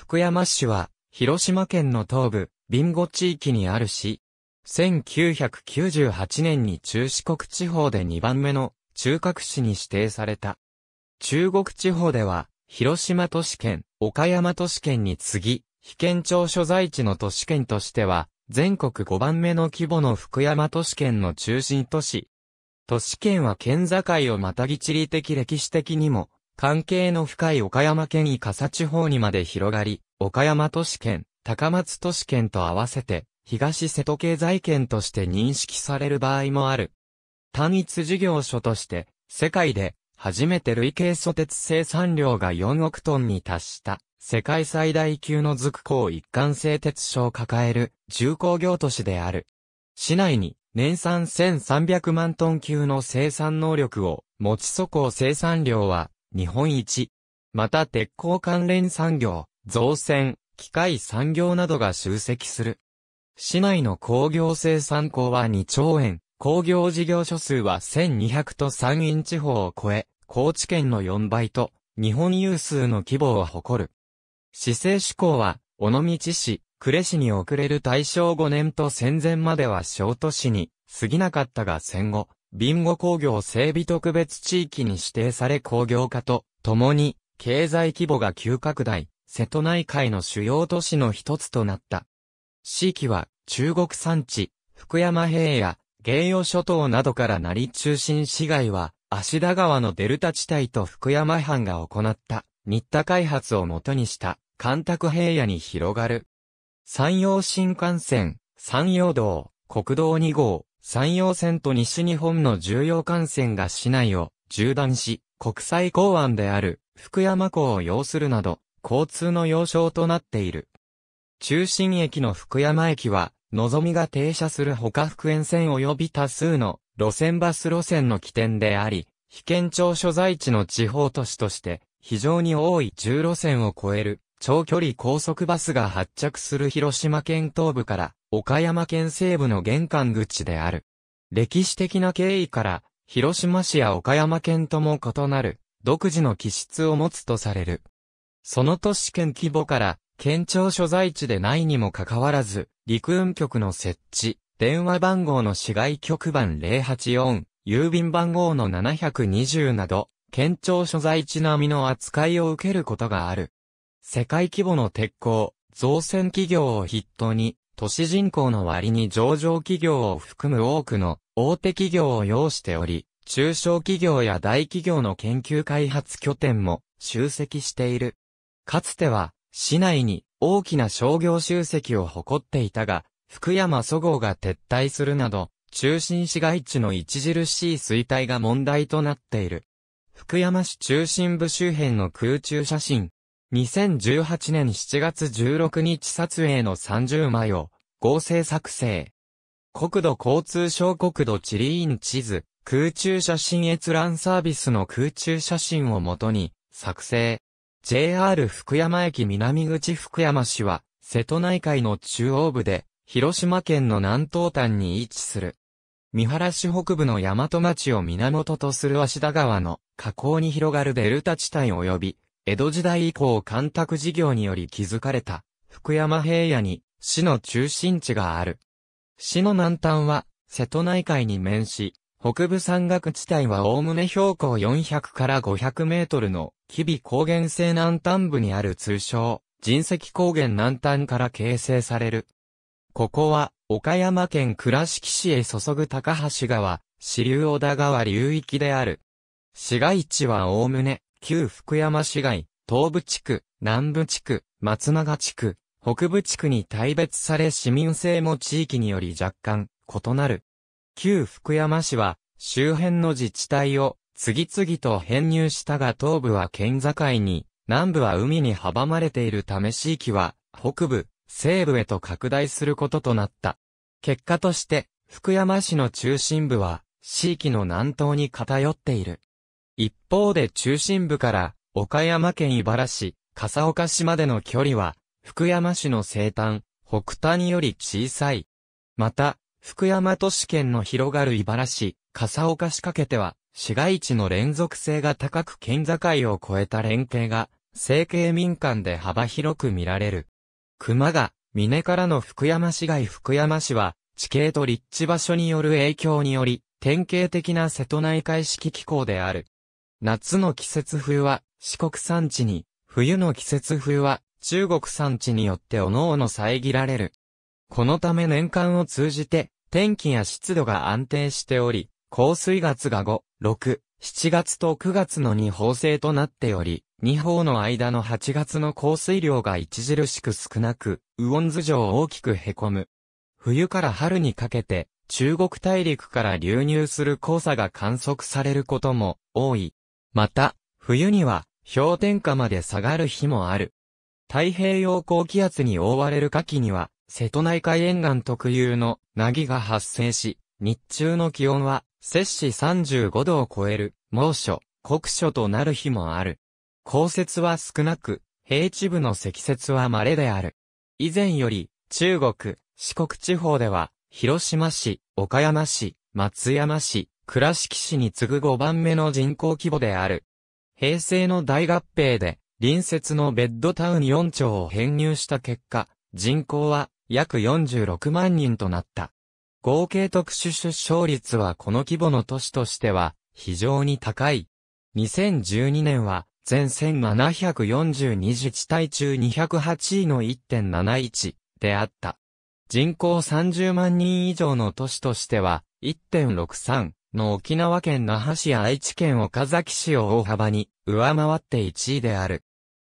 福山市は、広島県の東部、ビンゴ地域にある市。1998年に中四国地方で2番目の中核市に指定された。中国地方では、広島都市圏、岡山都市圏に次ぎ、被県庁所在地の都市圏としては、全国5番目の規模の福山都市圏の中心都市。都市圏は県境をまたぎ地理的歴史的にも、関係の深い岡山県伊笠地方にまで広がり、岡山都市圏、高松都市圏と合わせて、東瀬戸経済圏として認識される場合もある。単一事業所として、世界で、初めて累計蘇鉄生産量が4億トンに達した、世界最大級の続行一貫製鉄所を抱える重工業都市である。市内に年産1300万トン級の生産能力を持ちそこ生産量は日本一。また鉄鋼関連産業、造船、機械産業などが集積する。市内の工業生産工は2兆円、工業事業所数は1200と山陰地方を超え、高知県の4倍と、日本有数の規模を誇る。市政志向は、尾道市、呉市に遅れる大正5年と戦前までは小都市に過ぎなかったが戦後、ビンゴ工業整備特別地域に指定され工業化と、共に、経済規模が急拡大、瀬戸内海の主要都市の一つとなった。地域は、中国山地、福山平野、芸予諸島などから成り中心市街は、芦田川のデルタ地帯と福山藩が行った、新田開発をもとにした、干拓平野に広がる。山陽新幹線、山陽道、国道2号、山陽線と西日本の重要幹線が市内を縦断し、国際港湾である福山港を要するなど、交通の要衝となっている。中心駅の福山駅は、のぞみが停車する他福沿線及び多数の路線バス路線の起点であり、被県庁所在地の地方都市として、非常に多い10路線を超える長距離高速バスが発着する広島県東部から岡山県西部の玄関口である。歴史的な経緯から、広島市や岡山県とも異なる、独自の気質を持つとされる。その都市圏規模から、県庁所在地でないにもかかわらず、陸運局の設置、電話番号の市外局番084、郵便番号の720など、県庁所在地並みの扱いを受けることがある。世界規模の鉄鋼、造船企業を筆頭に、都市人口の割に上場企業を含む多くの大手企業を要しており、中小企業や大企業の研究開発拠点も集積している。かつては、市内に大きな商業集積を誇っていたが、福山そごうが撤退するなど、中心市街地の著しい衰退が問題となっている。福山市中心部周辺の空中写真、2018年7月16日撮影の30枚を合成作成。国土交通省国土地理院地図、空中写真閲覧サービスの空中写真をもとに作成。JR 福山駅南口福山市は瀬戸内海の中央部で広島県の南東端に位置する。三原市北部の大和町を源とする芦田川の河口に広がるデルタ地帯及び江戸時代以降干拓事業により築かれた福山平野に市の中心地がある。市の南端は瀬戸内海に面し、北部山岳地帯は概ね標高400から500メートルの日々高原西南端部にある通称、人石高原南端から形成される。ここは、岡山県倉敷市へ注ぐ高橋川、支流小田川流域である。市街地は概ね、旧福山市街、東部地区、南部地区、松永地区、北部地区に大別され市民性も地域により若干異なる。旧福山市は周辺の自治体を次々と編入したが東部は県境に、南部は海に阻まれているため地域は北部、西部へと拡大することとなった。結果として、福山市の中心部は、地域の南東に偏っている。一方で中心部から岡山県井原市、笠岡市までの距離は、福山市の西端、北端より小さい。また、福山都市圏の広がる井原市、笠岡市かけては、市街地の連続性が高く県境を越えた連携が、整形民間で幅広く見られる。熊が、峰からの福山市街福山市は、地形と立地場所による影響により、典型的な瀬戸内海式気候である。夏の季節風は四国山地に、冬の季節風は中国山地によって各々遮られる。このため年間を通じて、天気や湿度が安定しており、降水月が5、6、7月と9月の二方制となっており、二方の間の8月の降水量が著しく少なく、魚温城を大きく凹む。冬から春にかけて、中国大陸から流入する黄砂が観測されることも多い。また、冬には氷点下まで下がる日もある。太平洋高気圧に覆われる夏季には、瀬戸内海沿岸特有のなぎが発生し、日中の気温は摂氏35度を超える猛暑、酷暑となる日もある。降雪は少なく、平地部の積雪は稀である。以前より、中国、四国地方では、広島市、岡山市、松山市、倉敷市に次ぐ5番目の人口規模である。平成の大合併で、隣接のベッドタウン4町を編入した結果、人口は約46万人となった。合計特殊出生率はこの規模の都市としては非常に高い。2012年は全1742自治体中208位の1.71であった。人口30万人以上の都市としては1.63の沖縄県那覇市や愛知県岡崎市を大幅に上回って1位である。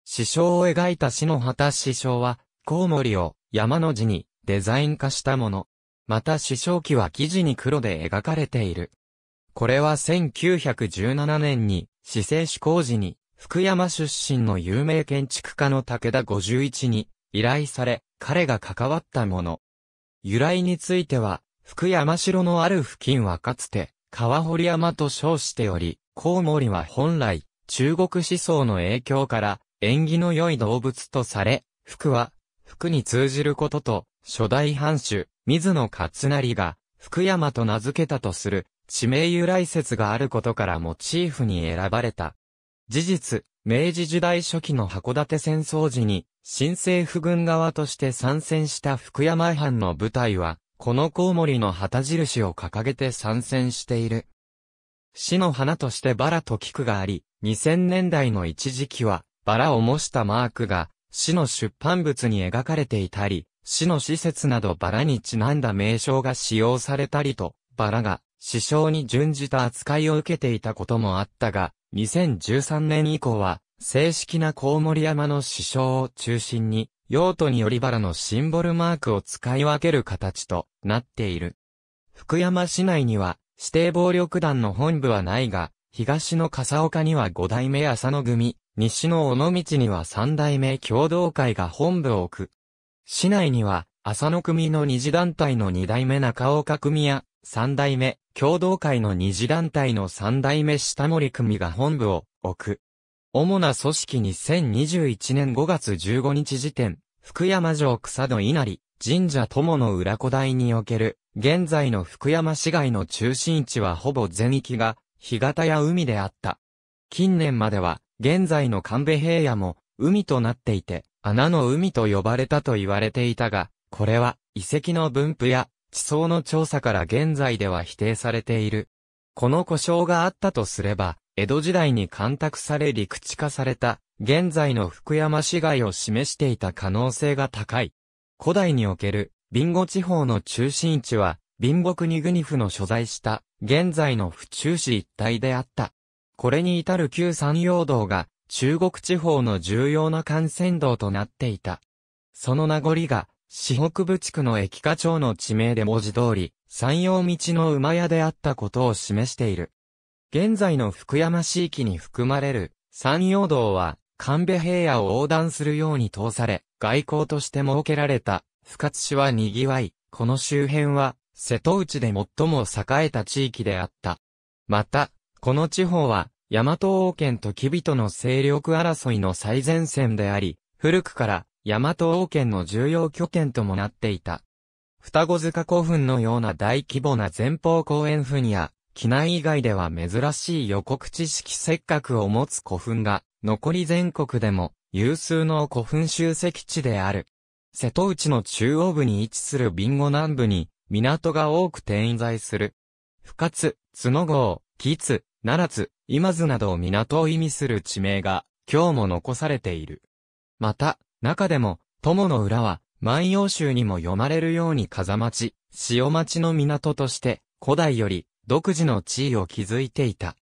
師匠を描いた死の旗師匠は、コウモリを山の字にデザイン化したもの。また師匠記は生地に黒で描かれている。これは1917年に、市政施工時に、福山出身の有名建築家の武田51に依頼され、彼が関わったもの。由来については、福山城のある付近はかつて、川堀山と称しており、コウモリは本来、中国思想の影響から、縁起の良い動物とされ、服は、服に通じることと、初代藩主、水野勝成が、福山と名付けたとする、地名由来説があることからモチーフに選ばれた。事実、明治時代初期の函館戦争時に、新政府軍側として参戦した福山藩の部隊は、このコウモリの旗印を掲げて参戦している。市の花としてバラと菊があり、2000年代の一時期は、バラを模したマークが、市の出版物に描かれていたり、市の施設などバラにちなんだ名称が使用されたりと、バラが、師匠に準じた扱いを受けていたこともあったが、2013年以降は、正式なコウモリ山の師匠を中心に、用途によりバラのシンボルマークを使い分ける形となっている。福山市内には指定暴力団の本部はないが、東の笠岡には五代目浅野組、西の尾道には三代目共同会が本部を置く。市内には浅野組の二次団体の二代目中岡組や三代目共同会の二次団体の三代目下森組が本部を置く。主な組織に2021年5月15日時点、福山城草戸稲荷、神社友の裏古代における、現在の福山市街の中心地はほぼ全域が、干潟や海であった。近年までは、現在の神戸平野も、海となっていて、穴の海と呼ばれたと言われていたが、これは、遺跡の分布や、地層の調査から現在では否定されている。この故障があったとすれば、江戸時代に干拓され陸地化された、現在の福山市街を示していた可能性が高い。古代における、ビンゴ地方の中心地は、貧乏ニグニフの所在した、現在の府中市一帯であった。これに至る旧山陽道が、中国地方の重要な幹線道となっていた。その名残が、四北部地区の駅課長の地名で文字通り、山陽道の馬屋であったことを示している。現在の福山市域に含まれる山陽道は神戸平野を横断するように通され、外交として設けられた深津市は賑わい、この周辺は瀬戸内で最も栄えた地域であった。また、この地方は大和王権と吉備との勢力争いの最前線であり、古くから大和王権の重要拠点ともなっていた。双子塚古墳のような大規模な前方後円墳や、機内以外では珍しい予告知識せっかくを持つ古墳が、残り全国でも有数の古墳集積地である。瀬戸内の中央部に位置するビンゴ南部に、港が多く点在する。深津、角郷、吉津、奈良津、今津など港を意味する地名が、今日も残されている。また、中でも、友の浦は、万葉集にも読まれるように風町、潮町の港として、古代より、独自の地位を築いていた。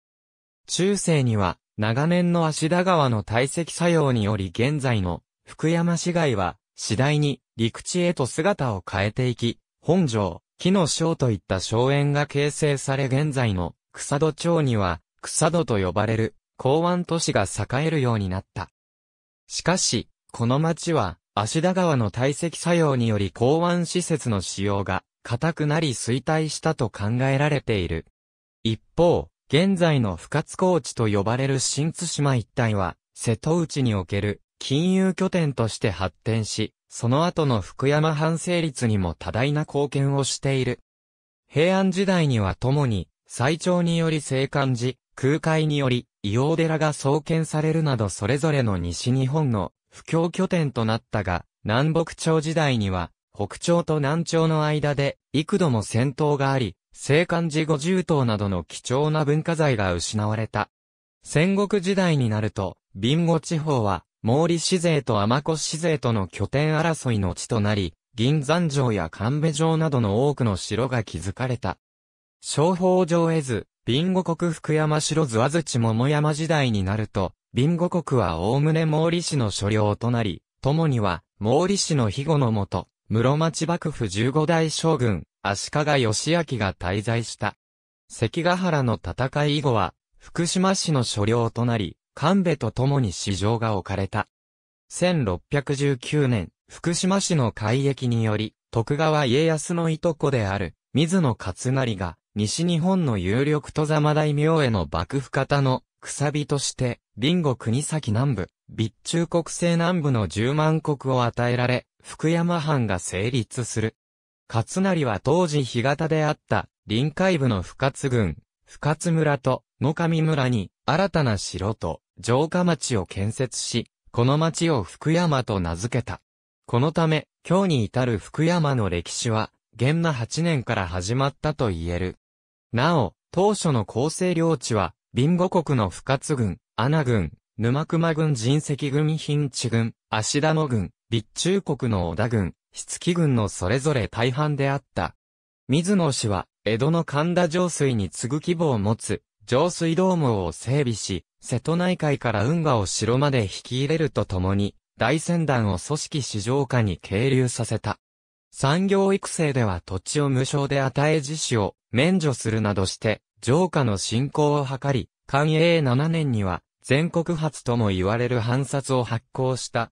中世には、長年の足田川の堆積作用により現在の福山市街は次第に陸地へと姿を変えていき、本城、木の章といった荘園が形成され現在の草戸町には草戸と呼ばれる港湾都市が栄えるようになった。しかし、この町は足田川の堆積作用により港湾施設の使用が固くなり衰退したと考えられている。一方、現在の深津高地と呼ばれる新津島一帯は、瀬戸内における金融拠点として発展し、その後の福山反省率にも多大な貢献をしている。平安時代には共に、最長により聖還寺、空海により、伊王寺が創建されるなどそれぞれの西日本の布教拠点となったが、南北朝時代には、北朝と南朝の間で幾度も戦闘があり、青函寺五重塔などの貴重な文化財が失われた。戦国時代になると、ビンゴ地方は、毛利市勢と天越市勢との拠点争いの地となり、銀山城や神戸城などの多くの城が築かれた。商法上絵図、ビンゴ国福山城図和土桃山時代になると、ビンゴ国は概ね毛利氏の所領となり、共には、毛利氏の庇護のもと、室町幕府十五代将軍、足利義明が滞在した。関ヶ原の戦い以後は、福島市の所領となり、神戸と共に市場が置かれた。1619年、福島市の海域により、徳川家康のいとこである、水野勝成が、西日本の有力とざま大名への幕府方の、くさびとして、ビン国崎南部、備中国西南部の十万国を与えられ、福山藩が成立する。勝成は当時干潟であった臨海部の深津郡、深津村と野上村に新たな城と城下町を建設し、この町を福山と名付けた。このため、今日に至る福山の歴史は、元那8年から始まったと言える。なお、当初の構成領地は、ビ乏国の深津郡、穴郡、沼熊郡人石郡品地郡、芦田野郡、備中国の織田軍、筆記軍のそれぞれ大半であった。水野氏は、江戸の神田上水に次ぐ規模を持つ、上水道網を整備し、瀬戸内海から運河を城まで引き入れるとともに、大船団を組織市場下に係留させた。産業育成では土地を無償で与え自主を免除するなどして、浄下の振興を図り、寛永7年には、全国初とも言われる藩札を発行した。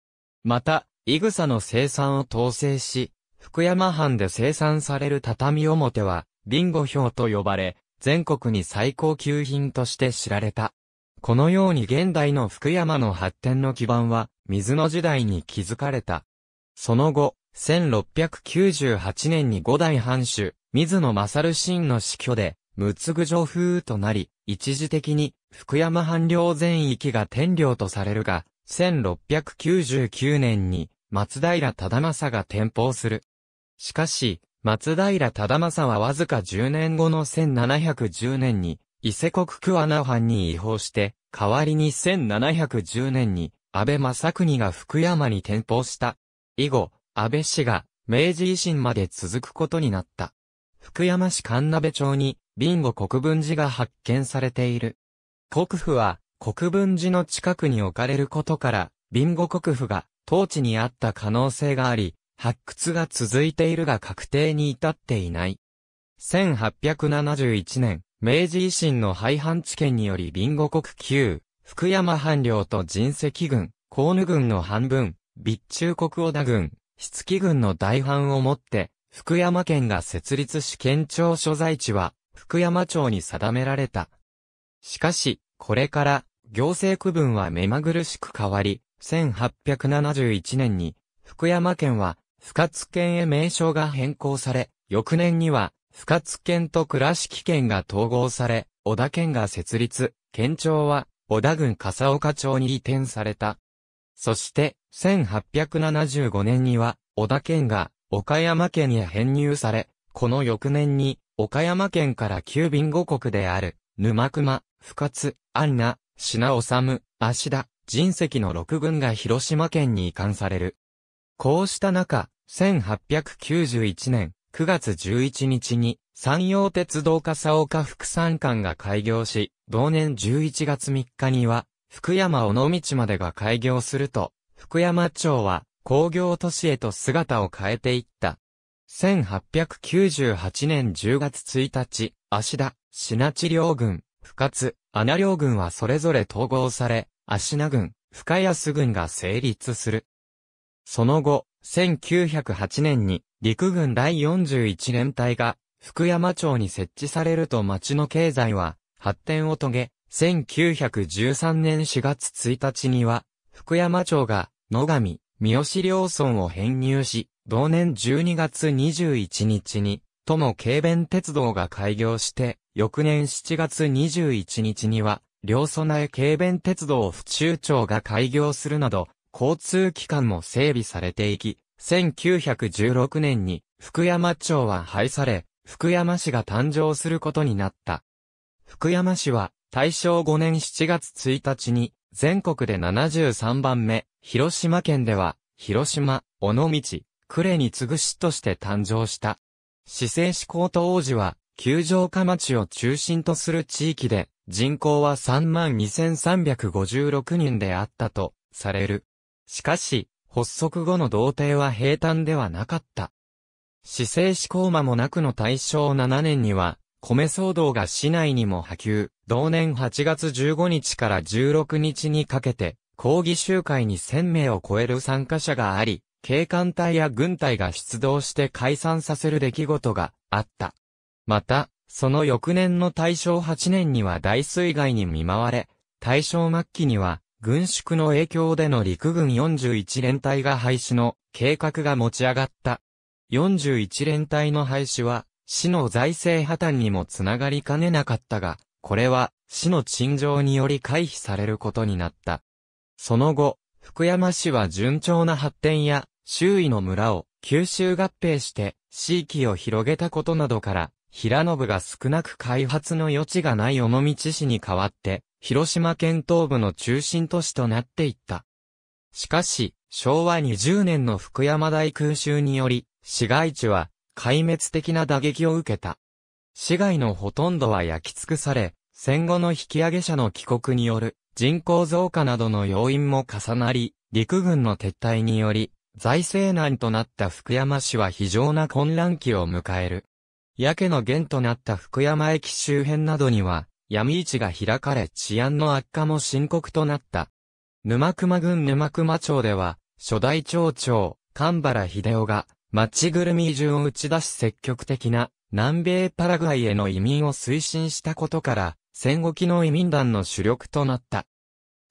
また、イグサの生産を統制し、福山藩で生産される畳表は、ビンゴ表と呼ばれ、全国に最高級品として知られた。このように現代の福山の発展の基盤は、水の時代に築かれた。その後、1698年に五代藩主、水野勝信の死去で、六つ城風となり、一時的に、福山藩領全域が天領とされるが、1699年に、松平忠政が転封する。しかし、松平忠政はわずか10年後の1710年に、伊勢国桑名藩に違法して、代わりに1710年に、安倍正国が福山に転封した。以後、安倍氏が、明治維新まで続くことになった。福山市神鍋町に、ビンゴ国分寺が発見されている。国府は、国分寺の近くに置かれることから、ビンゴ国府が、当地にあった可能性があり、発掘が続いているが確定に至っていない。1871年、明治維新の廃藩置県により隣国国旧、福山藩領と人石軍、河野軍の半分、備中国小田軍、筆記軍の大藩をもって、福山県が設立し県庁所在地は、福山町に定められた。しかし、これから、行政区分は目まぐるしく変わり、1871年に、福山県は、深津県へ名称が変更され、翌年には、深津県と倉敷県が統合され、小田県が設立、県庁は、小田郡笠岡町に移転された。そして、1875年には、小田県が、岡山県へ編入され、この翌年に、岡山県から旧便五国である、沼熊、深津、安奈、品治、芦田、人石の6軍が広島県に移管される。こうした中、1891年9月11日に山陽鉄道笠岡副山間が開業し、同年11月3日には福山尾道までが開業すると、福山町は工業都市へと姿を変えていった。1898年10月1日、芦田、品地両軍、深津、穴両軍はそれぞれ統合され、シ名郡、深安郡が成立する。その後、1908年に陸軍第41連隊が福山町に設置されると町の経済は発展を遂げ、1913年4月1日には福山町が野上、三好両村を編入し、同年12月21日に、とも軽便鉄道が開業して、翌年7月21日には、両備え軽便鉄道府中町が開業するなど、交通機関も整備されていき、1916年に福山町は廃され、福山市が誕生することになった。福山市は大正5年7月1日に全国で73番目、広島県では広島、尾道、呉に次ぐ市として誕生した。市政市高等王子は、球場下町を中心とする地域で、人口は32,356人であったと、される。しかし、発足後の童貞は平坦ではなかった。市政志向間もなくの大正7年には、米騒動が市内にも波及、同年8月15日から16日にかけて、抗議集会に1000名を超える参加者があり、警官隊や軍隊が出動して解散させる出来事があった。また、その翌年の大正8年には大水害に見舞われ、大正末期には、軍縮の影響での陸軍41連隊が廃止の計画が持ち上がった。41連隊の廃止は、市の財政破綻にもつながりかねなかったが、これは、市の陳情により回避されることになった。その後、福山市は順調な発展や、周囲の村を九州合併して、地域を広げたことなどから、平信が少なく開発の余地がない尾道市に代わって、広島県東部の中心都市となっていった。しかし、昭和20年の福山大空襲により、市街地は壊滅的な打撃を受けた。市街のほとんどは焼き尽くされ、戦後の引き上げ者の帰国による人口増加などの要因も重なり、陸軍の撤退により、財政難となった福山市は非常な混乱期を迎える。やけの源となった福山駅周辺などには、闇市が開かれ治安の悪化も深刻となった。沼熊郡沼熊町では、初代町長、神原秀夫が、町ぐるみ移住を打ち出し積極的な、南米パラグアイへの移民を推進したことから、戦後期の移民団の主力となった。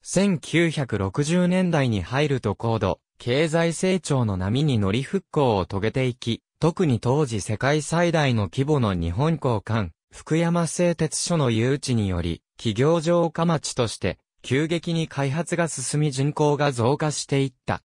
1960年代に入ると高度、経済成長の波に乗り復興を遂げていき、特に当時世界最大の規模の日本交換、福山製鉄所の誘致により、企業上下町として、急激に開発が進み人口が増加していった。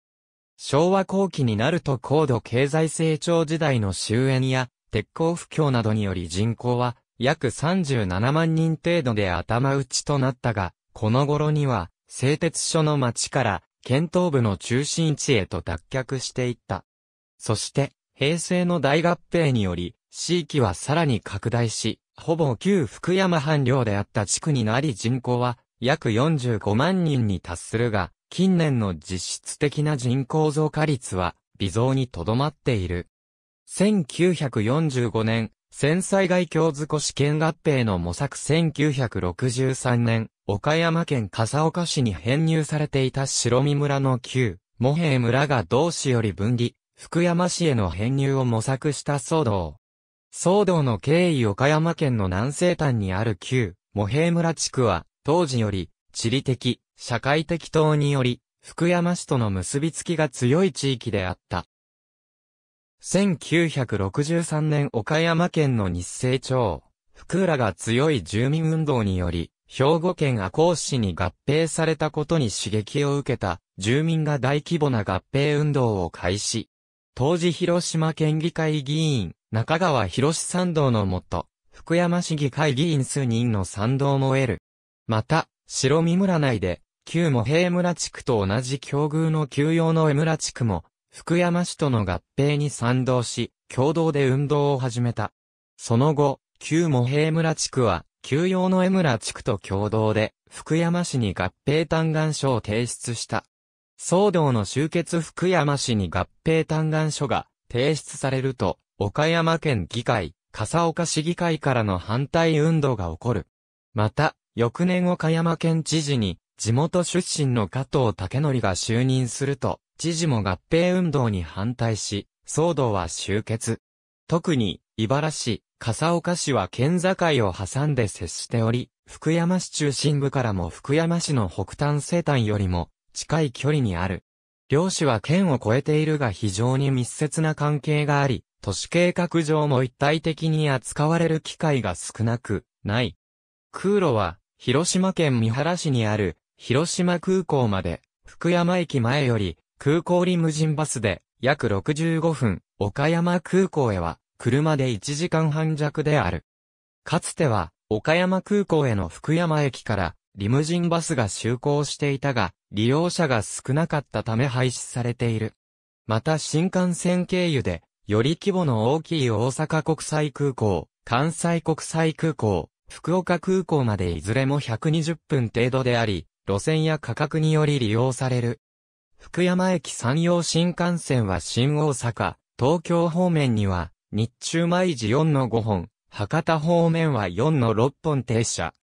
昭和後期になると高度経済成長時代の終焉や、鉄鋼不況などにより人口は、約37万人程度で頭打ちとなったが、この頃には、製鉄所の町から、県東部の中心地へと脱却していった。そして、平成の大合併により、地域はさらに拡大し、ほぼ旧福山藩領であった地区になり人口は約45万人に達するが、近年の実質的な人口増加率は微増にとどまっている。1945年、戦災外境図古試験合併の模索1963年、岡山県笠岡市に編入されていた白見村の旧、茂平村が同市より分離、福山市への編入を模索した騒動。騒動の経緯岡山県の南西端にある旧、茂平村地区は、当時より、地理的、社会的等により、福山市との結びつきが強い地域であった。1963年岡山県の日清町、福浦が強い住民運動により、兵庫県赤穂市に合併されたことに刺激を受けた、住民が大規模な合併運動を開始。当時広島県議会議員、中川広参道のもと、福山市議会議員数人の賛同も得る。また、白見村内で、旧茂平村地区と同じ境遇の休養の江村地区も、福山市との合併に賛同し、共同で運動を始めた。その後、旧茂平村地区は、休養の江村地区と共同で、福山市に合併嘆願書を提出した。騒動の終結福山市に合併嘆願書が提出されると、岡山県議会、笠岡市議会からの反対運動が起こる。また、翌年岡山県知事に、地元出身の加藤武則が就任すると、知事も合併運動に反対し、騒動は終結。特に、茨市、笠岡市は県境を挟んで接しており、福山市中心部からも福山市の北端西端よりも、近い距離にある。両市は県を越えているが非常に密接な関係があり、都市計画上も一体的に扱われる機会が少なく、ない。空路は、広島県三原市にある、広島空港まで、福山駅前より、空港リムジンバスで、約65分、岡山空港へは、車で1時間半弱である。かつては、岡山空港への福山駅から、リムジンバスが就航していたが、利用者が少なかったため廃止されている。また新幹線経由で、より規模の大きい大阪国際空港、関西国際空港、福岡空港までいずれも120分程度であり、路線や価格により利用される。福山駅山陽新幹線は新大阪、東京方面には、日中毎時4の5本、博多方面は4の6本停車。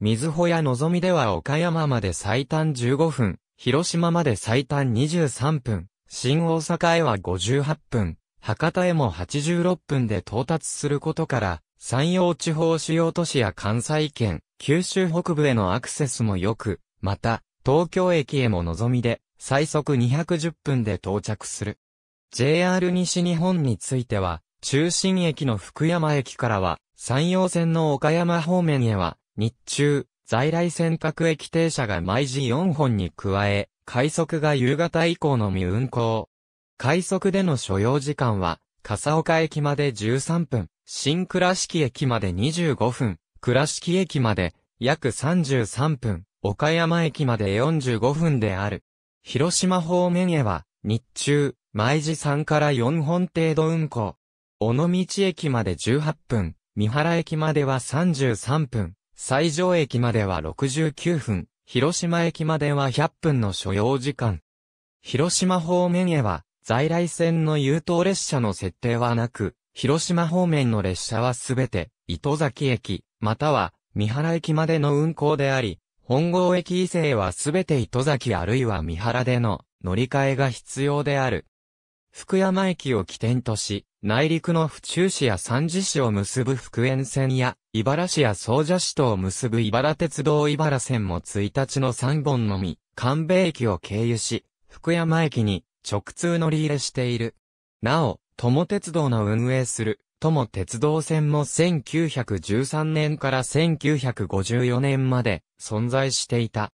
水穂やのぞみでは岡山まで最短15分、広島まで最短23分、新大阪へは58分、博多へも86分で到達することから、山陽地方主要都市や関西圏、九州北部へのアクセスも良く、また、東京駅へも望みで、最速210分で到着する。JR 西日本については、中心駅の福山駅からは、山陽線の岡山方面へは、日中、在来線各駅停車が毎時4本に加え、快速が夕方以降のみ運行。快速での所要時間は、笠岡駅まで13分、新倉敷駅まで25分、倉敷駅まで約33分、岡山駅まで45分である。広島方面へは、日中、毎時3から4本程度運行。尾道駅まで18分、三原駅までは33分、最上駅までは69分、広島駅までは100分の所要時間。広島方面へは、在来線の優等列車の設定はなく、広島方面の列車はすべて、糸崎駅、または、三原駅までの運行であり、本郷駅以西はすべて糸崎あるいは三原での乗り換えが必要である。福山駅を起点とし、内陸の府中市や三次市を結ぶ福塩線や、茨市や総社市とを結ぶ茨鉄道茨線も1日の3本のみ、神戸駅を経由し、福山駅に直通乗り入れしている。なお、友鉄道の運営する、友鉄道線も1913年から1954年まで存在していた。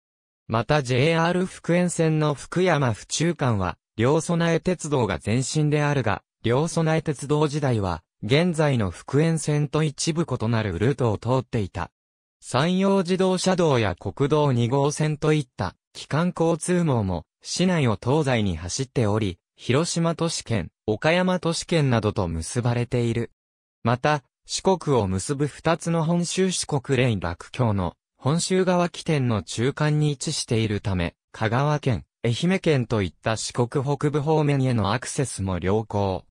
また JR 福塩線の福山府中間は、両備え鉄道が前身であるが、両備え鉄道時代は、現在の福塩線と一部異なるルートを通っていた。山陽自動車道や国道2号線といった機関交通網も市内を東西に走っており、広島都市圏、岡山都市圏などと結ばれている。また、四国を結ぶ二つの本州四国連落橋の本州側起点の中間に位置しているため、香川県、愛媛県といった四国北部方面へのアクセスも良好。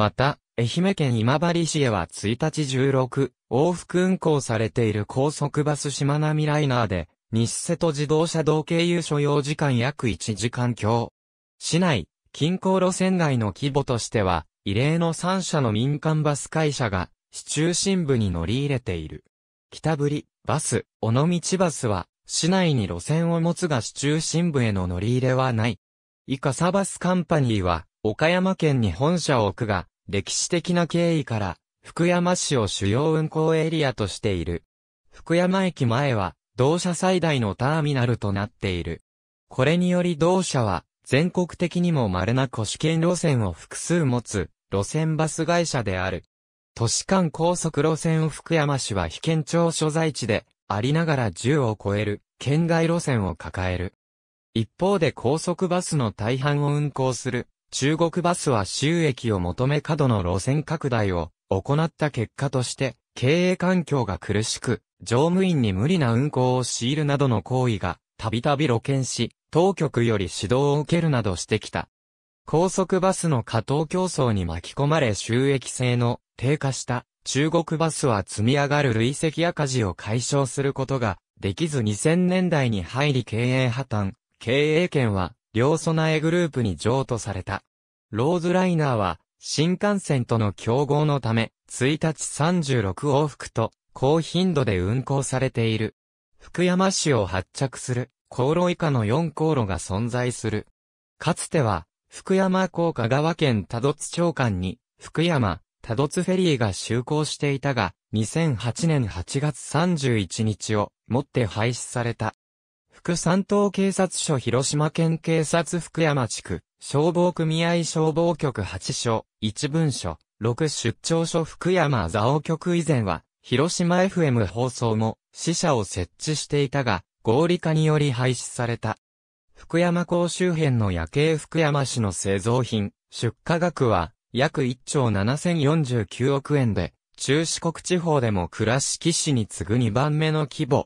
また、愛媛県今治市へは1日16、往復運行されている高速バスしまなみライナーで、西瀬戸自動車道経由所要時間約1時間強。市内、近郊路線外の規模としては、異例の3社の民間バス会社が、市中心部に乗り入れている。北ぶり、バス、尾道バスは、市内に路線を持つが市中心部への乗り入れはない。イカサバスカンパニーは、岡山県に本社を置くが、歴史的な経緯から、福山市を主要運行エリアとしている。福山駅前は、同社最大のターミナルとなっている。これにより同社は、全国的にも稀な古試験路線を複数持つ、路線バス会社である。都市間高速路線を福山市は被県庁所在地で、ありながら10を超える、県外路線を抱える。一方で高速バスの大半を運行する、中国バスは収益を求め過度の路線拡大を行った結果として、経営環境が苦しく、乗務員に無理な運行を強いるなどの行為が、たびたび露見し、当局より指導を受けるなどしてきた。高速バスの過当競争に巻き込まれ収益性の低下した中国バスは積み上がる累積赤字を解消することができず2000年代に入り経営破綻、経営権は両備えグループに譲渡された。ローズライナーは、新幹線との競合のため、1日36往復と、高頻度で運行されている。福山市を発着する、航路以下の4航路が存在する。かつては、福山港香川県多度津町間に、福山、多度津フェリーが就航していたが、2008年8月31日をもって廃止された。副三島警察署広島県警察福山地区、消防組合消防局8署、一文書、6出張所福山蔵王局以前は、広島 FM 放送も、死者を設置していたが、合理化により廃止された。福山港周辺の夜景福山市の製造品、出荷額は、約1兆7049億円で、中四国地方でも倉敷市に次ぐ2番目の規模。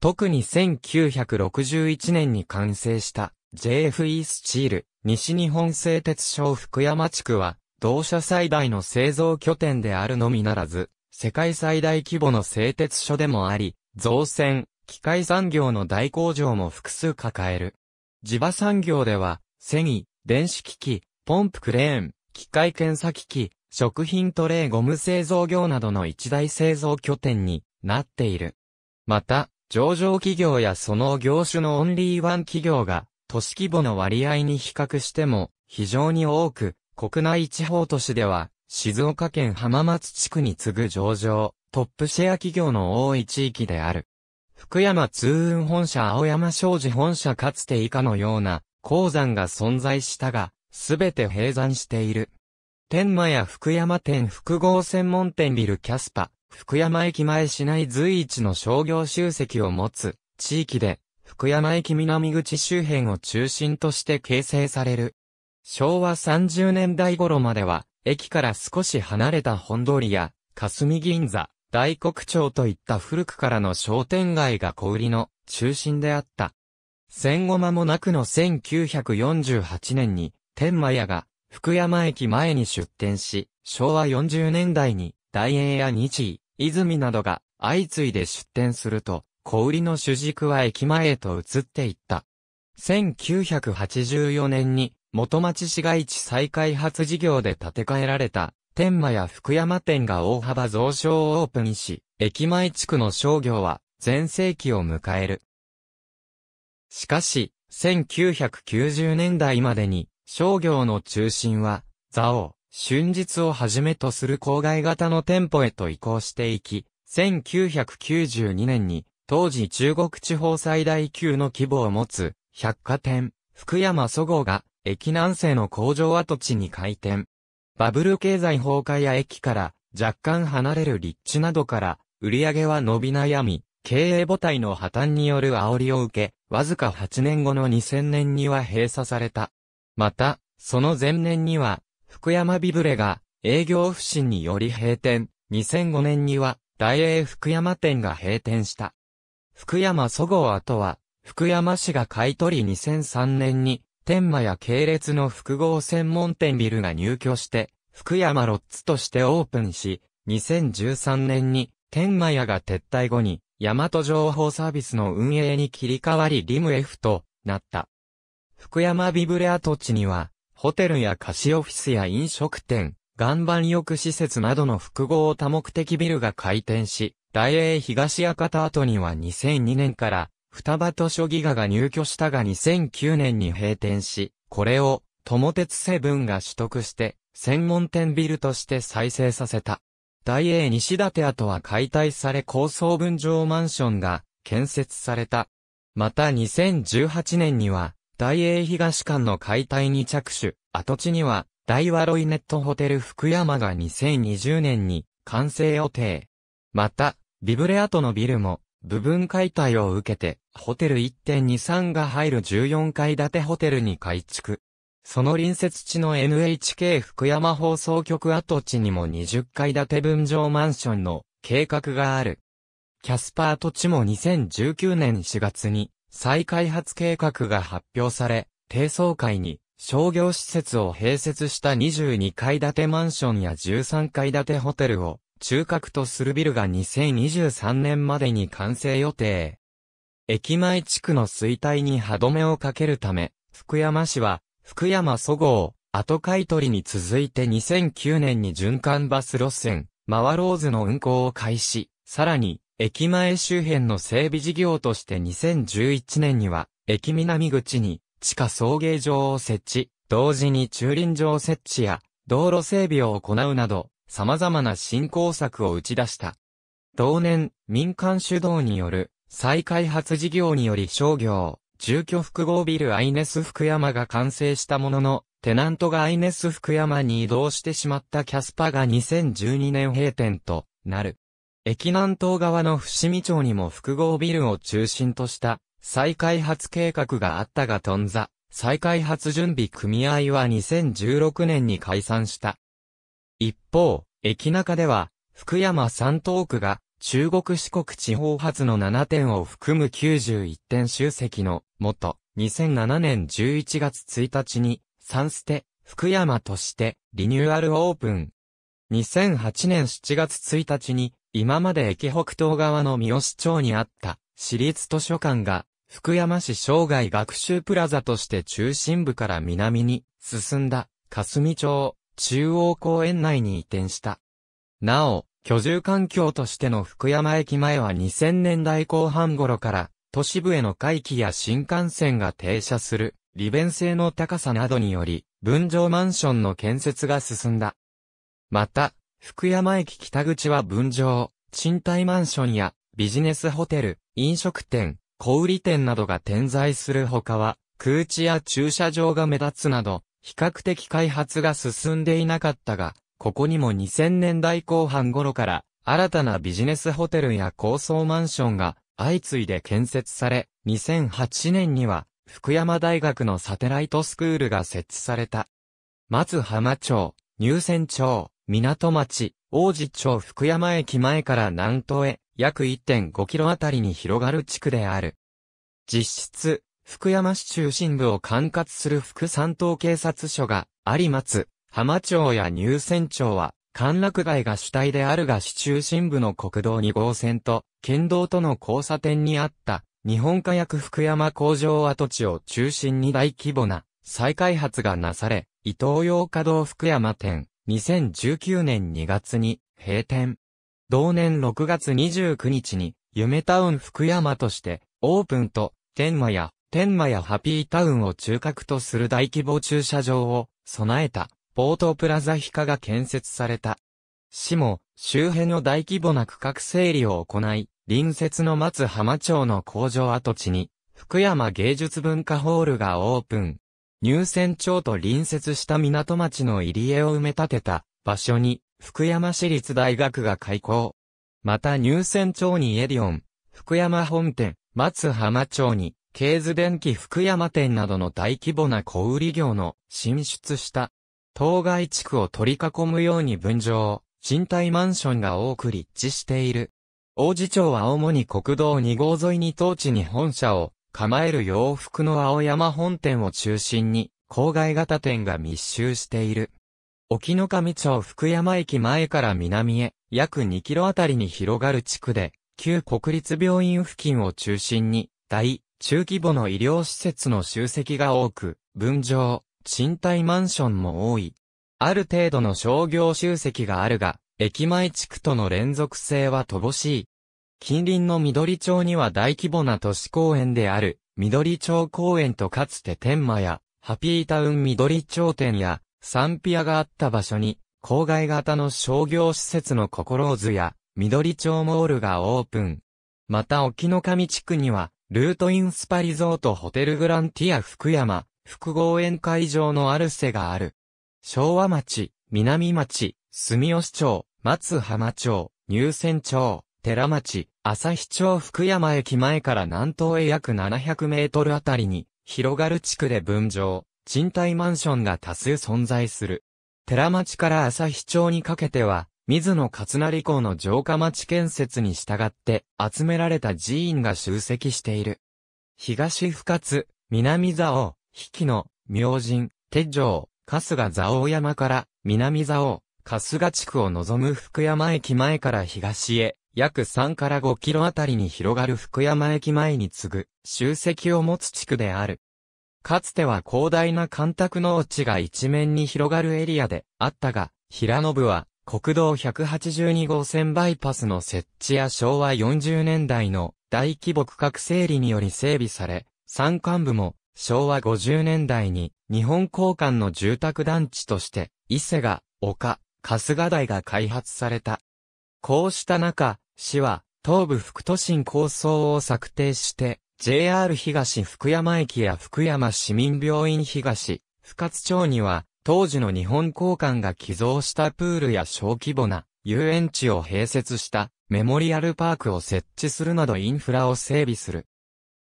特に1961年に完成した JFE スチール西日本製鉄所福山地区は同社最大の製造拠点であるのみならず世界最大規模の製鉄所でもあり造船、機械産業の大工場も複数抱える。地場産業では、繊維、電子機器、ポンプクレーン、機械検査機器、食品トレーゴム製造業などの一大製造拠点になっている。また、上場企業やその業種のオンリーワン企業が、都市規模の割合に比較しても、非常に多く、国内地方都市では、静岡県浜松地区に次ぐ上場、トップシェア企業の多い地域である。福山通運本社青山商事本社かつて以下のような鉱山が存在したが、すべて閉山している。天満や福山店複合専門店ビルキャスパ、福山駅前市内随一の商業集積を持つ地域で、福山駅南口周辺を中心として形成される。昭和30年代頃までは、駅から少し離れた本通りや、霞銀座、大黒町といった古くからの商店街が小売りの中心であった。戦後間もなくの1948年に、天満屋が福山駅前に出店し、昭和40年代に大英や日井、泉などが相次いで出店すると、小売りの主軸は駅前へと移っていった。1984年に元町市街地再開発事業で建て替えられた天満や福山店が大幅増床をオープンし、駅前地区の商業は全盛期を迎える。しかし、1990年代までに商業の中心は、蔵王、春日をはじめとする郊外型の店舗へと移行していき、1992年に、当時中国地方最大級の規模を持つ、百貨店、福山祖号が、駅南西の工場跡地に開店。バブル経済崩壊や駅から若干離れる立地などから売り上げは伸び悩み、経営母体の破綻による煽りを受け、わずか8年後の2000年には閉鎖された。また、その前年には福山ビブレが営業不振により閉店、2005年には大英福山店が閉店した。福山そごう跡は、福山市が買い取り2003年に、天満や系列の複合専門店ビルが入居して、福山ロッツとしてオープンし、2013年に、天満屋が撤退後に、大和情報サービスの運営に切り替わりリム F となった。福山ビブレ跡地には、ホテルや貸しオフィスや飲食店、岩盤浴施設などの複合多目的ビルが開店し、大英東館跡には2002年から、双葉図書ギガが入居したが2009年に閉店し、これを、友鉄セブンが取得して、専門店ビルとして再生させた。大英西館跡は解体され高層分譲マンションが建設された。また2018年には、大英東館の解体に着手、跡地には、大和ロイネットホテル福山が2020年に完成予定。また、ビブレアトのビルも、部分解体を受けて、ホテル1.23が入る14階建てホテルに改築。その隣接地の NHK 福山放送局跡地にも20階建て分譲マンションの計画がある。キャスパー土地も2019年4月に再開発計画が発表され、低層階に商業施設を併設した22階建てマンションや13階建てホテルを中核とするビルが2023年までに完成予定。駅前地区の衰退に歯止めをかけるため、福山市は、福山そごう、後買取に続いて2009年に循環バス路線、マワローズの運行を開始、さらに、駅前周辺の整備事業として2011年には、駅南口に地下送迎場を設置、同時に駐輪場設置や道路整備を行うなど、様々な振興策を打ち出した。同年、民間主導による再開発事業により商業、住居複合ビルアイネス福山が完成したものの、テナントがアイネス福山に移動してしまったキャスパが2012年閉店となる。駅南東側の伏見町にも複合ビルを中心とした再開発計画があったが頓挫、再開発準備組合は2016年に解散した。一方、駅中では、福山三東区が中国四国地方発の7点を含む91点集積の元、2007年11月1日に、サンステ、福山として、リニューアルオープン。2008年7月1日に、今まで駅北東側の三好町にあった、私立図書館が、福山市生涯学習プラザとして中心部から南に進んだ、霞町中央公園内に移転した。なお、居住環境としての福山駅前は2000年代後半頃から、都市部への回帰や新幹線が停車する、利便性の高さなどにより、分譲マンションの建設が進んだ。また、福山駅北口は分譲、賃貸マンションやビジネスホテル、飲食店、小売店などが点在するほかは、空地や駐車場が目立つなど、比較的開発が進んでいなかったが、ここにも2000年代後半頃から、新たなビジネスホテルや高層マンションが相次いで建設され、2008年には福山大学のサテライトスクールが設置された。松浜町、入選町、港町、王子町福山駅前から南東へ約1.5キロあたりに広がる地区である。実質、福山市中心部を管轄する福山東警察署が、有松、浜町や入船町は、歓楽街が主体であるが市中心部の国道2号線と、県道との交差点にあった、日本火薬福山工場跡地を中心に大規模な再開発がなされ、伊東洋華道福山店、2019年2月に閉店。同年6月29日に、夢タウン福山としてオープンと、天満屋、天満屋ハピータウンを中核とする大規模駐車場を備えた、ポートプラザヒカが建設された。市も、周辺の大規模な区画整理を行い、隣接の松浜町の工場跡地に、福山芸術文化ホールがオープン。入選町と隣接した港町の入り江を埋め立てた場所に福山市立大学が開校。また入選町にエディオン、福山本店、松浜町に、ケーズ電機福山店などの大規模な小売業の進出した。当該地区を取り囲むように分譲、賃貸マンションが多く立地している。王子町は主に国道2号沿いに当地に本社を構える洋服の青山本店を中心に、郊外型店が密集している。沖の上町福山駅前から南へ、約2キロあたりに広がる地区で、旧国立病院付近を中心に、大、中規模の医療施設の集積が多く、分譲、賃貸マンションも多い。ある程度の商業集積があるが、駅前地区との連続性は乏しい。近隣の緑町には大規模な都市公園である、緑町公園とかつて天満や、ハピータウン緑町店や、サンピアがあった場所に、郊外型の商業施設の心図や、緑町モールがオープン。また沖の上地区には、ルートインスパリゾートホテルグランティア福山、複合宴会場のアルセがある。昭和町、南町、住吉町、松浜町、入選町。寺町、日町福山駅前から南東へ約700メートルあたりに、広がる地区で分譲、賃貸マンションが多数存在する。寺町から日町にかけては、水野勝成港の城下町建設に従って集められた寺院が集積している。東深津、南座王、企野、明神、手城、春日蔵王山から南座王、春日地区を望む福山駅前から東へ、約3から5キロあたりに広がる福山駅前に次ぐ、集積を持つ地区である。かつては広大な干拓農地が一面に広がるエリアであったが、平信は国道182号線バイパスの設置や昭和40年代の大規模区画整理により整備され、山間部も昭和50年代に日本交換の住宅団地として、伊勢が丘、春日台が開発された。こうした中、市は、東部副都心構想を策定して、JR 東福山駅や福山市民病院東、深津町には、当時の日本交換が寄贈したプールや小規模な遊園地を併設したメモリアルパークを設置するなどインフラを整備する。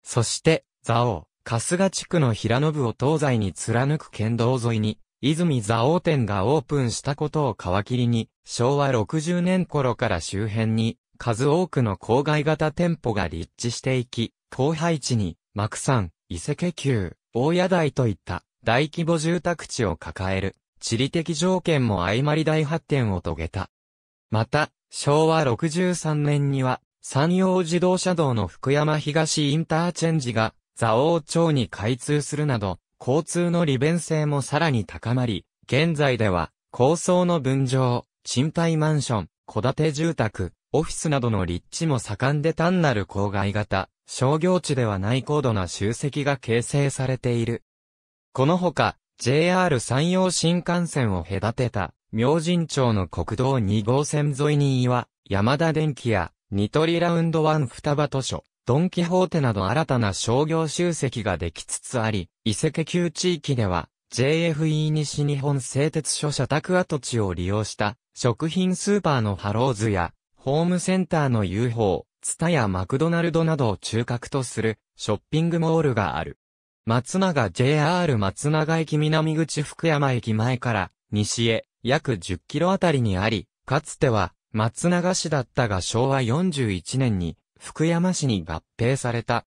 そして、蔵王、春日地区の平野部を東西に貫く県道沿いに、泉蔵王店がオープンしたことを皮切りに、昭和60年頃から周辺に数多くの郊外型店舗が立地していき、後配地に、幕山、伊勢家宮、大屋台といった大規模住宅地を抱える、地理的条件も相まり大発展を遂げた。また、昭和63年には、山陽自動車道の福山東インターチェンジが、蔵王町に開通するなど、交通の利便性もさらに高まり、現在では、高層の分譲、賃貸マンション、戸建て住宅、オフィスなどの立地も盛んで単なる郊外型、商業地ではない高度な集積が形成されている。このほか、JR 山陽新幹線を隔てた、明神町の国道2号線沿いに岩、山田電機や、ニトリラウンドワン双葉図書、ドンキホーテなど新たな商業集積ができつつあり、勢家級地域では、JFE 西日本製鉄所社宅跡地を利用した食品スーパーのハローズやホームセンターの UFO、ツタやマクドナルドなどを中核とするショッピングモールがある。松永 JR 松永駅南口福山駅前から西へ約10キロあたりにあり、かつては松永市だったが昭和41年に福山市に合併された。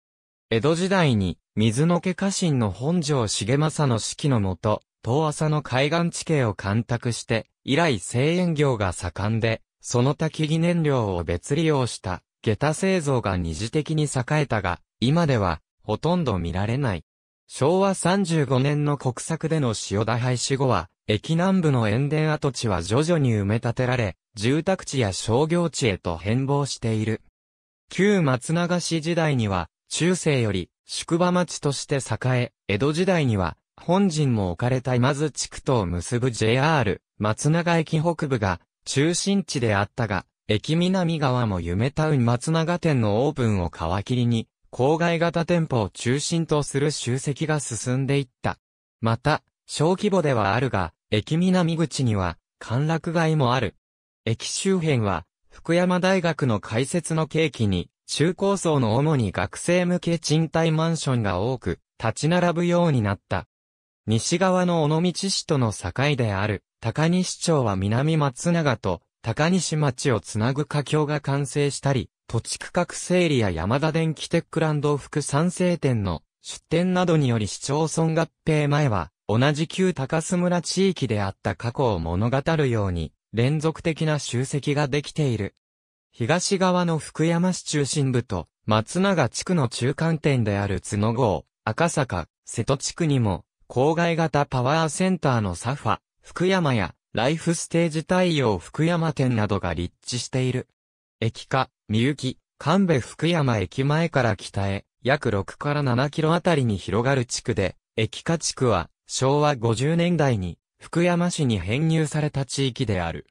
江戸時代に水の家家臣の本庄重政の指揮のもと、遠浅の海岸地形を干拓して、以来製塩業が盛んで、その焚き木燃料を別利用した、下駄製造が二次的に栄えたが、今では、ほとんど見られない。昭和35年の国策での塩田廃止後は、駅南部の塩田跡地は徐々に埋め立てられ、住宅地や商業地へと変貌している。旧松永市時代には、中世より、宿場町として栄え、江戸時代には、本陣も置かれた今津地区とを結ぶ JR、松永駅北部が中心地であったが、駅南側も夢タウン松永店のオープンを皮切りに、郊外型店舗を中心とする集積が進んでいった。また、小規模ではあるが、駅南口には、歓楽街もある。駅周辺は、福山大学の開設の契機に、中高層の主に学生向け賃貸マンションが多く、立ち並ぶようになった。西側の尾道市との境である、高西町は南松永と高西町をつなぐ架橋が完成したり、土地区画整理や山田電機テックランド副賛成店の出店などにより市町村合併前は、同じ旧高須村地域であった過去を物語るように、連続的な集積ができている。東側の福山市中心部と、松永地区の中間点である角郷、赤坂、瀬戸地区にも、郊外型パワーセンターのサファ、福山や、ライフステージ太陽福山店などが立地している。駅下、みゆき、神戸福山駅前から北へ、約6から7キロあたりに広がる地区で、駅下地区は、昭和50年代に、福山市に編入された地域である。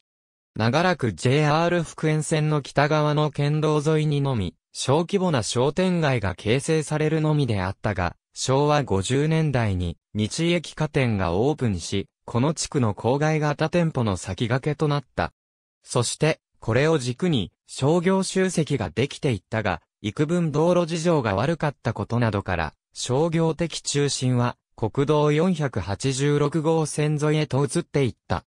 長らく JR 福塩線の北側の県道沿いにのみ、小規模な商店街が形成されるのみであったが、昭和50年代に日駅家店がオープンし、この地区の郊外型店舗の先駆けとなった。そして、これを軸に商業集積ができていったが、幾分道路事情が悪かったことなどから、商業的中心は国道486号線沿いへと移っていった。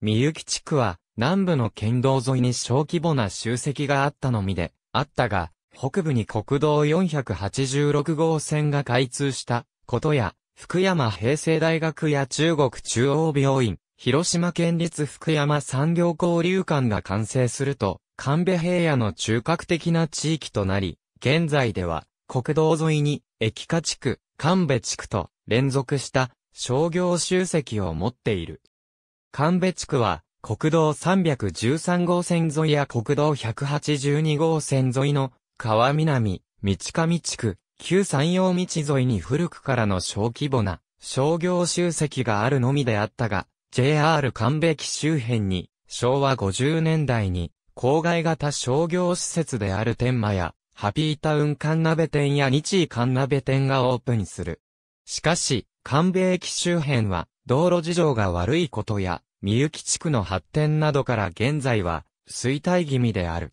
三幸地区は南部の県道沿いに小規模な集積があったのみで、あったが、北部に国道486号線が開通したことや、福山平成大学や中国中央病院、広島県立福山産業交流館が完成すると、神戸平野の中核的な地域となり、現在では、国道沿いに、駅下地区、神戸地区と連続した商業集積を持っている。神戸地区は、国道313号線沿いや国道182号線沿いの川南、道上地区、旧山陽道沿いに古くからの小規模な商業集積があるのみであったが、JR 神戸駅周辺に昭和50年代に郊外型商業施設である天満やハピータウン神鍋店や日井神鍋店がオープンする。しかし、神戸駅周辺は道路事情が悪いことやみゆき地区の発展などから現在は衰退気味である。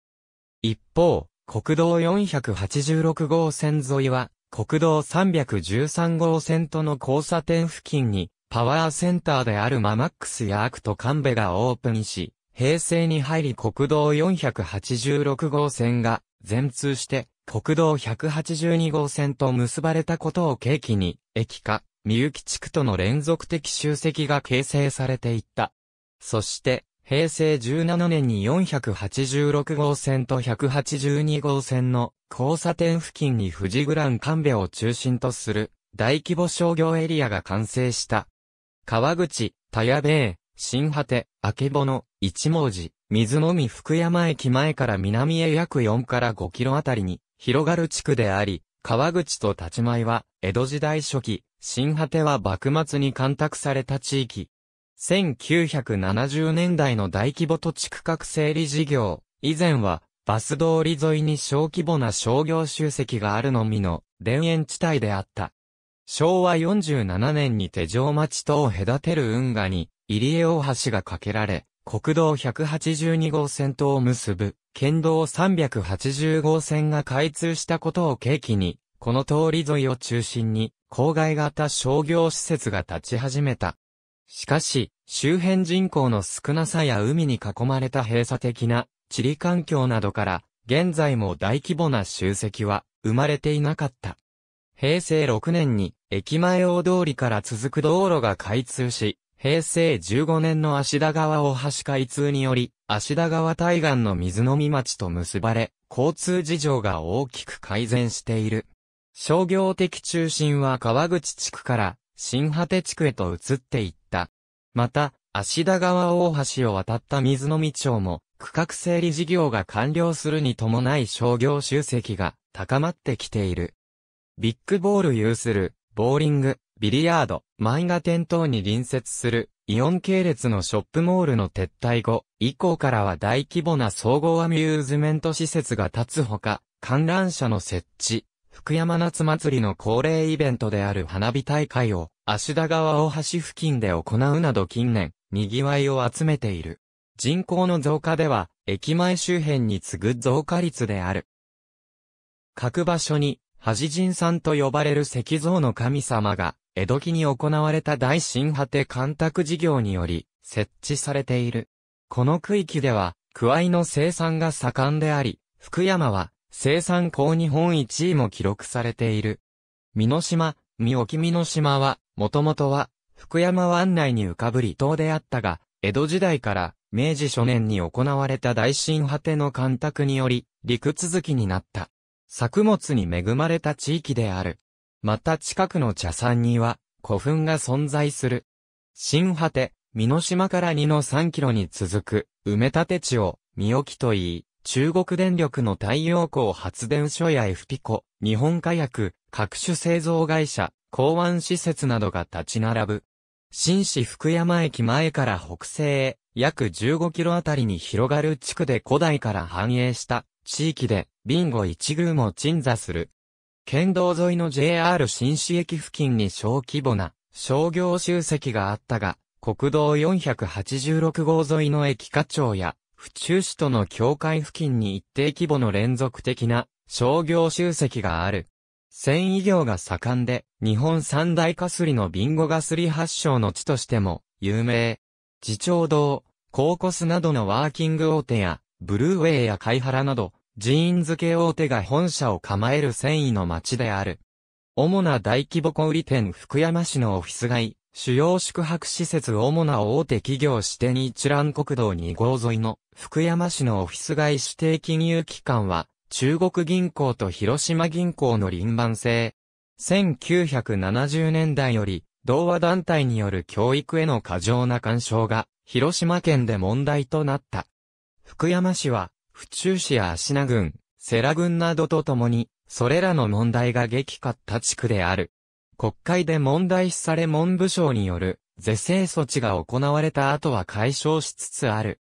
一方、国道486号線沿いは、国道313号線との交差点付近に、パワーセンターであるママックスやアクトカンベがオープンし、平成に入り国道486号線が全通して国道182号線と結ばれたことを契機に、駅化、みゆき地区との連続的集積が形成されていった。そして、平成17年に486号線と182号線の交差点付近に富士グラン神戸を中心とする大規模商業エリアが完成した。川口、田谷米、新果て、曙、一文字、水のみ福山駅前から南へ約4から5キロあたりに広がる地区であり、川口と立前は江戸時代初期、新果ては幕末に干拓された地域。1970年代の大規模土地区画整理事業、以前はバス通り沿いに小規模な商業集積があるのみの田園地帯であった。昭和47年に手錠町とを隔てる運河に入江大橋が架けられ、国道182号線とを結ぶ県道380号線が開通したことを契機に、この通り沿いを中心に、郊外型商業施設が立ち始めた。しかし、周辺人口の少なさや海に囲まれた閉鎖的な地理環境などから、現在も大規模な集積は生まれていなかった。平成6年に駅前大通りから続く道路が開通し、平成15年の足田川大橋開通により、足田川対岸の水飲み町と結ばれ、交通事情が大きく改善している。商業的中心は川口地区から新果て地区へと移っていった。また、芦田川大橋を渡った水の道町も、区画整理事業が完了するに伴い商業集積が高まってきている。ビッグボール有する、ボーリング、ビリヤード、漫画店等に隣接する、イオン系列のショップモールの撤退後、以降からは大規模な総合アミューズメント施設が建つほか、観覧車の設置、福山夏祭りの恒例イベントである花火大会を、足田川大橋付近で行うなど近年、賑わいを集めている。人口の増加では、駅前周辺に次ぐ増加率である。各場所に、恥人さんと呼ばれる石像の神様が、江戸期に行われた大新果て干拓事業により、設置されている。この区域では、区合の生産が盛んであり、福山は、生産校日本一位も記録されている。美濃島、美沖美濃島は、もともとは、福山湾内に浮かぶ離島であったが、江戸時代から明治初年に行われた大進果ての干拓により、陸続きになった。作物に恵まれた地域である。また近くの茶山には、古墳が存在する。新果て、美濃島から2の3キロに続く、埋め立て地を、三沖と言い、中国電力の太陽光発電所や f p ピコ、日本火薬、各種製造会社、港湾施設などが立ち並ぶ。新市福山駅前から北西へ約15キロあたりに広がる地区で古代から繁栄した地域でビンゴ一宮も鎮座する。県道沿いの JR 新市駅付近に小規模な商業集積があったが、国道486号沿いの駅課長や府中市との境界付近に一定規模の連続的な商業集積がある。繊維業が盛んで、日本三大かすりのビンゴがすり発祥の地としても有名。自長堂、コーコスなどのワーキング大手や、ブルーウェイや貝原など、ジーンズ系大手が本社を構える繊維の町である。主な大規模小売店福山市のオフィス街、主要宿泊施設主な大手企業指定に一覧国道2号沿いの福山市のオフィス街指定金融機関は中国銀行と広島銀行の輪番制。1970年代より同和団体による教育への過剰な干渉が広島県で問題となった。福山市は府中市や足名郡、世良郡などとともにそれらの問題が激化った地区である。国会で問題視され文部省による是正措置が行われた後は解消しつつある。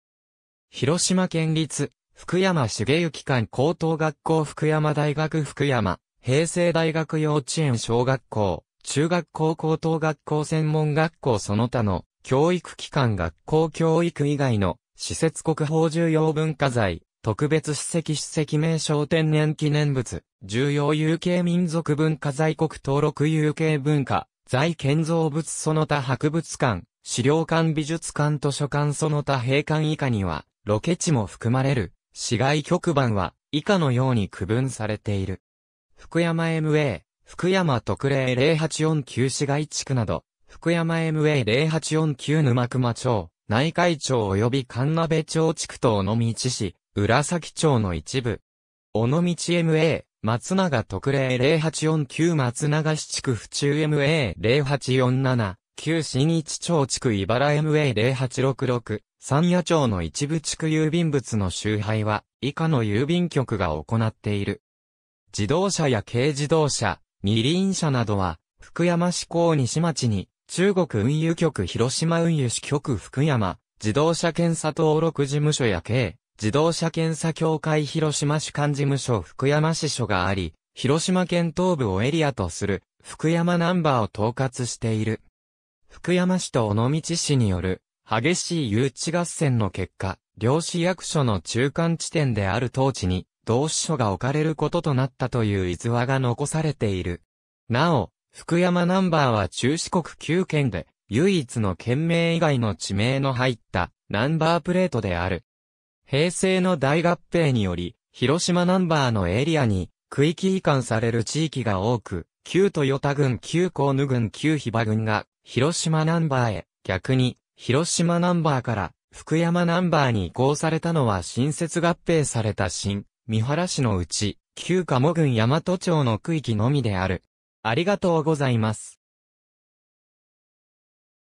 広島県立福山茂之館高等学校福山大学福山平成大学幼稚園小学校中学校高等学校専門学校その他の教育機関学校教育以外の施設国宝重要文化財特別史跡史跡名称天然記念物、重要有形民族文化財国登録有形文化、財建造物その他博物館、資料館美術館図書館その他閉館以下には、ロケ地も含まれる、市街局番は、以下のように区分されている。福山 MA、福山特例0849市街地区など、福山 MA0849 沼熊町、内海町及び神鍋町地区等の道市、浦崎町の一部。尾道 MA、松永特例0849松永市地区府中 MA0847、旧新一町地区茨 MA0866、三野町の一部地区郵便物の集配は、以下の郵便局が行っている。自動車や軽自動車、二輪車などは、福山市港西町に、中国運輸局広島運輸支局福山、自動車検査登録事務所や軽、自動車検査協会広島市幹事務所福山支所があり、広島県東部をエリアとする福山ナンバーを統括している。福山市と尾道市による激しい誘致合戦の結果、両市役所の中間地点である当地に同市所が置かれることとなったという逸話が残されている。なお、福山ナンバーは中四国9県で唯一の県名以外の地名の入ったナンバープレートである。平成の大合併により、広島ナンバーのエリアに区域移管される地域が多く、旧豊田郡旧河野郡旧日馬郡が広島ナンバーへ、逆に広島ナンバーから福山ナンバーに移行されたのは新設合併された新、三原市のうち、旧鴨郡大和町の区域のみである。ありがとうございます。